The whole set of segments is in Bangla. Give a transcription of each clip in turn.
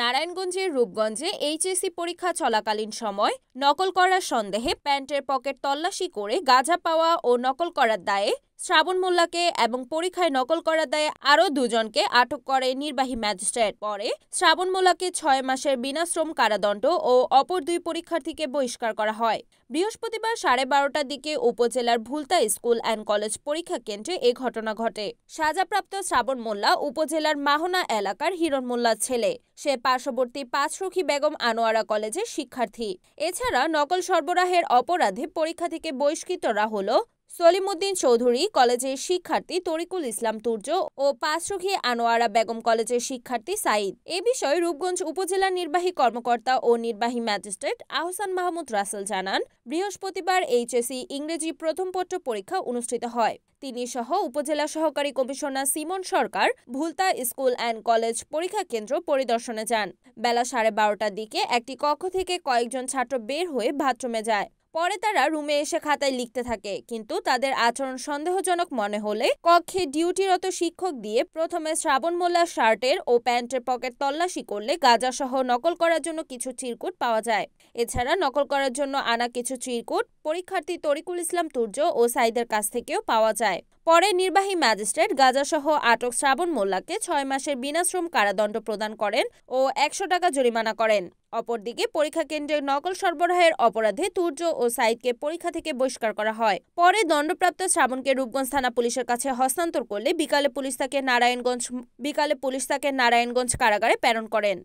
নারায়ণগঞ্জের রূপগঞ্জে এইচএসি পরীক্ষা চলাকালীন সময় নকল করার সন্দেহে প্যান্টের পকেট তল্লাশি করে গাঁজা পাওয়া ও নকল করার দায়ে শ্রাবণ মোল্লাকে এবং পরীক্ষায় নকল করা দেয় আরও দুজনকে আটক করে নির্বাহী ম্যাজিস্ট্রেট পরে শ্রাবণ মোল্লাকে ছয় মাসের বিনাশ্রম কারাদণ্ড ও অপর দুই পরীক্ষার্থীকে বহিষ্কার করা হয় বৃহস্পতিবার সাড়ে বারোটার দিকে উপজেলার ভুলতা স্কুল অ্যান্ড কলেজ পরীক্ষা কেন্দ্রে এ ঘটনা ঘটে সাজাপ্রাপ্ত শ্রাবণ মোল্লা উপজেলার মাহনা এলাকার হিরণ মোল্লার ছেলে সে পার্শ্ববর্তী পাঁচরুখী বেগম আনোয়ারা কলেজের শিক্ষার্থী এছাড়া নকল সরবরাহের অপরাধে পরীক্ষা থেকে বহিষ্কৃতরা হল সলিমুদ্দিন চৌধুরী কলেজের শিক্ষার্থী তরিকুল ইসলাম তুর্য ও পাঁচরুখী আনোয়ারা বেগম কলেজের শিক্ষার্থী সাইদ এ বিষয়ে রূপগঞ্জ উপজেলা নির্বাহী কর্মকর্তা ও নির্বাহী ম্যাজিস্ট্রেট আহসান মাহমুদ রাসেল জানান বৃহস্পতিবার এইচএসি ইংরেজি প্রথম পত্র পরীক্ষা অনুষ্ঠিত হয় তিনি সহ উপজেলা সহকারী commissioner Simon Sarkar Bhulta school and college পরীক্ষা কেন্দ্র পরিদর্শনে যান বেলা সাড়ে বারোটার দিকে একটি কক্ষ থেকে কয়েকজন ছাত্র বের হয়ে বাথরুমে যায় পরে তারা রুমে এসে খাতায় লিখতে থাকে কিন্তু তাদের আচরণ সন্দেহজনক মনে হলে কক্ষে ডিউটিরত শিক্ষক দিয়ে প্রথমে শ্রাবণ মোল্লা শার্টের ও প্যান্টের পকেট তল্লাশি করলে গাঁজাসহ নকল করার জন্য কিছু চিরকুট পাওয়া যায় এছাড়া নকল করার জন্য আনা কিছু চিরকুট পরীক্ষার্থী তরিকুল ইসলাম তুর্য ও সাইদের কাছ থেকেও পাওয়া যায় পরে নির্বাহী ম্যাজিস্ট্রেট গাজাসহ আটক শ্রাবণ মোল্লাকে ছয় মাসের বিনাশ্রম কারাদণ্ড প্রদান করেন ও একশো টাকা জরিমানা করেন অপরদিকে পরীক্ষা কেন্দ্রে নকল সরবরাহের অপরাধে তুর্য ও সাইদকে পরীক্ষা থেকে বহিষ্কার করা হয় পরে দণ্ডপ্রাপ্ত শ্রাবণকে রূপগঞ্জ থানা পুলিশের কাছে হস্তান্তর করলে বিকালে পুলিশ তাকে নারায়ণগঞ্জ বিকালে পুলিশ তাকে নারায়ণগঞ্জ কারাগারে প্রেরণ করেন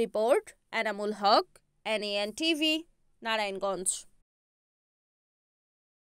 রিপোর্ট এনামুল হক এনএএন টিভি নারায়ণগঞ্জ